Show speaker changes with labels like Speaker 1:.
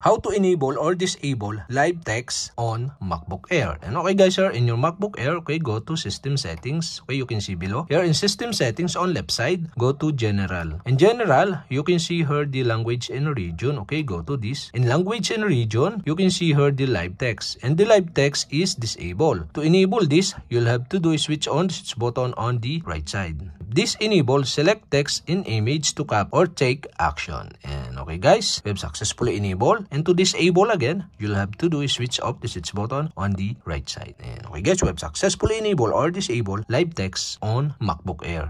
Speaker 1: How to enable or disable live text on MacBook Air. And okay guys, here in your MacBook Air, okay, go to system settings. Okay, you can see below. Here in system settings on left side, go to general. In general, you can see here the language and region. Okay, go to this. In language and region, you can see here the live text. And the live text is disabled. To enable this, you'll have to do switch on switch button on the right side. This enables select text in image to cap or take action. And okay guys, we have successfully enabled. And to disable again, you'll have to do is switch off the switch button on the right side. And okay guys, we have successfully enabled or disabled live text on MacBook Air.